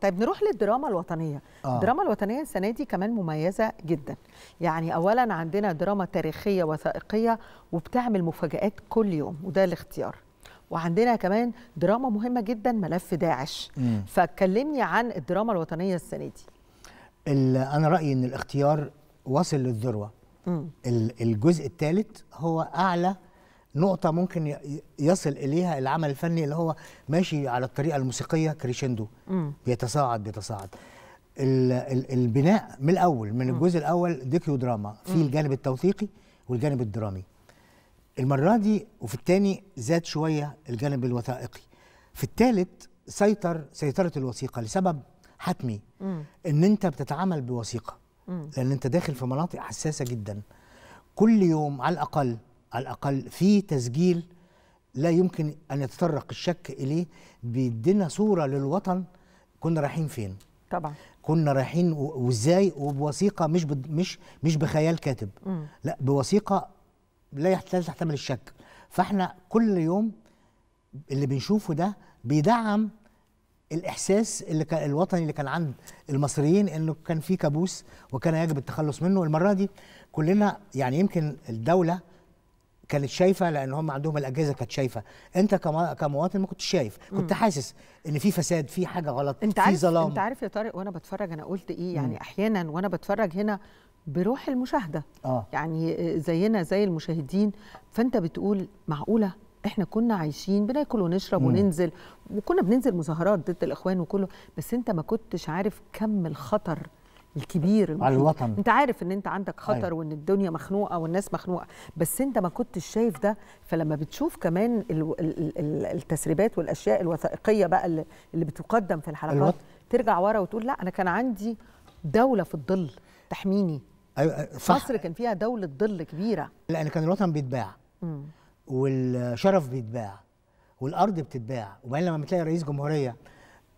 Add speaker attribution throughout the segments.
Speaker 1: طيب نروح للدراما الوطنيه آه. الدراما الوطنيه السنه دي كمان مميزه جدا يعني اولا عندنا دراما تاريخيه وثائقيه وبتعمل مفاجات كل يوم وده الاختيار وعندنا كمان دراما مهمه جدا ملف داعش فكلمني عن الدراما الوطنيه السنه دي
Speaker 2: انا رايي ان الاختيار واصل للذروه الجزء الثالث هو اعلى نقطة ممكن يصل إليها العمل الفني اللي هو ماشي على الطريقة الموسيقية كريشندو بيتصاعد بيتصاعد البناء من الأول من الجزء الأول ديكيو دراما في الجانب التوثيقي والجانب الدرامي المرة دي وفي الثاني زاد شوية الجانب الوثائقي في الثالث سيطر سيطرة الوثيقة لسبب حتمي إن أنت بتتعامل بوثيقة لأن أنت داخل في مناطق حساسة جدا كل يوم على الأقل على الاقل في تسجيل لا يمكن ان يتطرق الشك اليه بيدينا صوره للوطن كنا رايحين فين طبعا كنا رايحين وازاي وبوثيقه مش مش مش بخيال كاتب م. لا بوثيقه لا تحتمل الشك فاحنا كل يوم اللي بنشوفه ده بيدعم الاحساس اللي كان الوطني اللي كان عند المصريين انه كان في كابوس وكان يجب التخلص منه المره دي كلنا يعني يمكن الدوله كانت شايفه لان هم عندهم الاجهزه كانت شايفه انت كمواطن ما كنتش شايف كنت حاسس ان في فساد في حاجه غلط انت في ظلام انت
Speaker 1: عارف يا طارق وانا بتفرج انا قلت ايه يعني مم. احيانا وانا بتفرج هنا بروح المشاهده آه. يعني آه، زينا زي المشاهدين فانت بتقول معقوله احنا كنا عايشين بناكل ونشرب مم. وننزل وكنا بننزل مظاهرات ضد الاخوان وكله بس انت ما كنتش عارف كم الخطر الكبير المحيط. على الوطن انت عارف ان انت عندك خطر أيوة. وان الدنيا مخنوقه والناس مخنوقه بس انت ما كنتش شايف ده فلما بتشوف كمان التسريبات والاشياء الوثائقيه بقى اللي بتقدم في الحلقات الوطن. ترجع ورا وتقول لا انا كان عندي دوله في الظل تحميني أيوة, أيوة، صح. مصر كان فيها دوله ظل كبيره
Speaker 2: لان كان الوطن بيتباع م. والشرف بيتباع والارض بتتباع وبعدين لما بتلاقي رئيس جمهوريه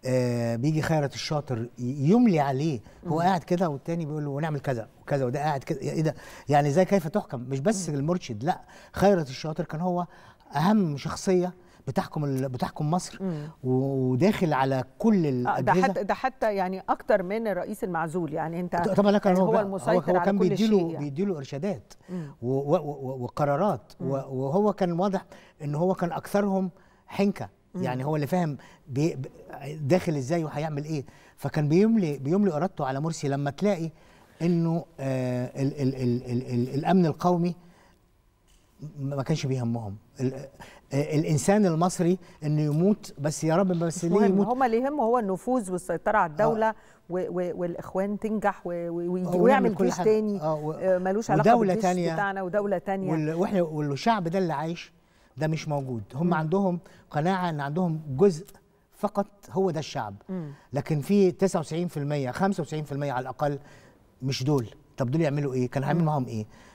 Speaker 2: آه بيجي خيرت الشاطر يملي عليه هو قاعد كده والتاني بيقول له ونعمل كذا وكذا وده قاعد كده ايه ده يعني ازاي كيف تحكم مش بس المرشد لا خيرت الشاطر كان هو اهم شخصيه بتحكم بتحكم مصر مم. وداخل على كل آه، الاجهزه ده حتى
Speaker 1: ده حتى يعني اكتر من الرئيس المعزول يعني انت طبعا كان يعني هو, هو المسيطر هو, هو كان بيديله يعني.
Speaker 2: له ارشادات وقرارات وهو كان واضح ان هو كان اكثرهم حنكه يعني هو اللي فاهم بي داخل ازاي وهيعمل ايه فكان بيملي بيملي ارادته على مرسي لما تلاقي انه آه الـ الـ الـ الـ الـ الامن القومي ما كانش بيهمهم آه، الانسان المصري انه يموت بس يا رب بس ليه يموت هم
Speaker 1: اللي يهمه هو النفوذ والسيطره على الدوله آه والاخوان تنجح آه، ويعمل جيش تاني آه،, آه ملوش علاقه بالجيش تانية بتاعنا ودوله تانية واحنا
Speaker 2: والشعب ده اللي عايش ده مش موجود هم م. عندهم قناعه ان عندهم جزء فقط هو ده الشعب م. لكن في 99% 95% على الاقل مش دول طب دول يعملوا ايه كان هيعمل معاهم ايه